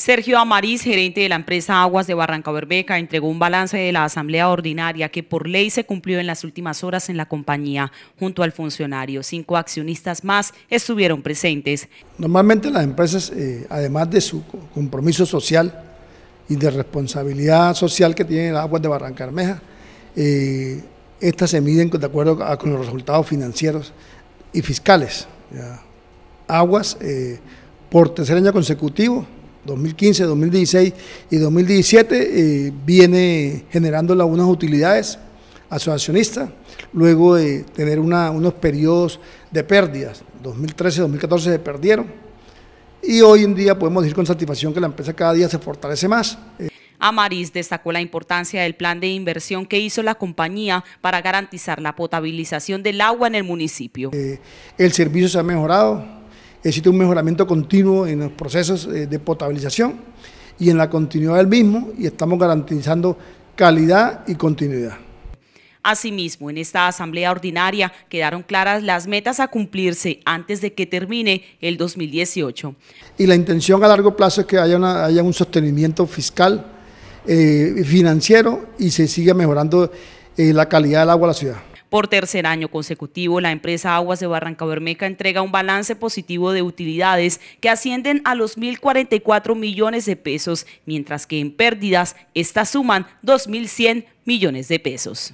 Sergio Amariz, gerente de la empresa Aguas de Barranca entregó un balance de la asamblea ordinaria que por ley se cumplió en las últimas horas en la compañía. Junto al funcionario, cinco accionistas más estuvieron presentes. Normalmente las empresas, eh, además de su compromiso social y de responsabilidad social que tiene Aguas de Barranca Bermeja, eh, estas se miden de acuerdo con los resultados financieros y fiscales. Aguas, eh, por tercer año consecutivo, 2015, 2016 y 2017 eh, viene generando algunas utilidades a su accionista, luego de tener unos periodos de pérdidas. 2013, 2014 se perdieron y hoy en día podemos decir con satisfacción que la empresa cada día se fortalece más. Eh, Amaris destacó la importancia del plan de inversión que hizo la compañía para garantizar la potabilización del agua en el municipio. Eh, el servicio se ha mejorado, existe un mejoramiento continuo en los procesos eh, de potabilización y en la continuidad del mismo y estamos garantizando calidad y continuidad. Asimismo, en esta asamblea ordinaria quedaron claras las metas a cumplirse antes de que termine el 2018. Y la intención a largo plazo es que haya, un sostenimiento fiscal, eh, financiero y se siga mejorando eh, la calidad del agua de la ciudad. Por tercer año consecutivo, la empresa Aguas de Barranca entrega un balance positivo de utilidades que ascienden a los 1.044 millones de pesos, mientras que en pérdidas estas suman 2.100 millones de pesos.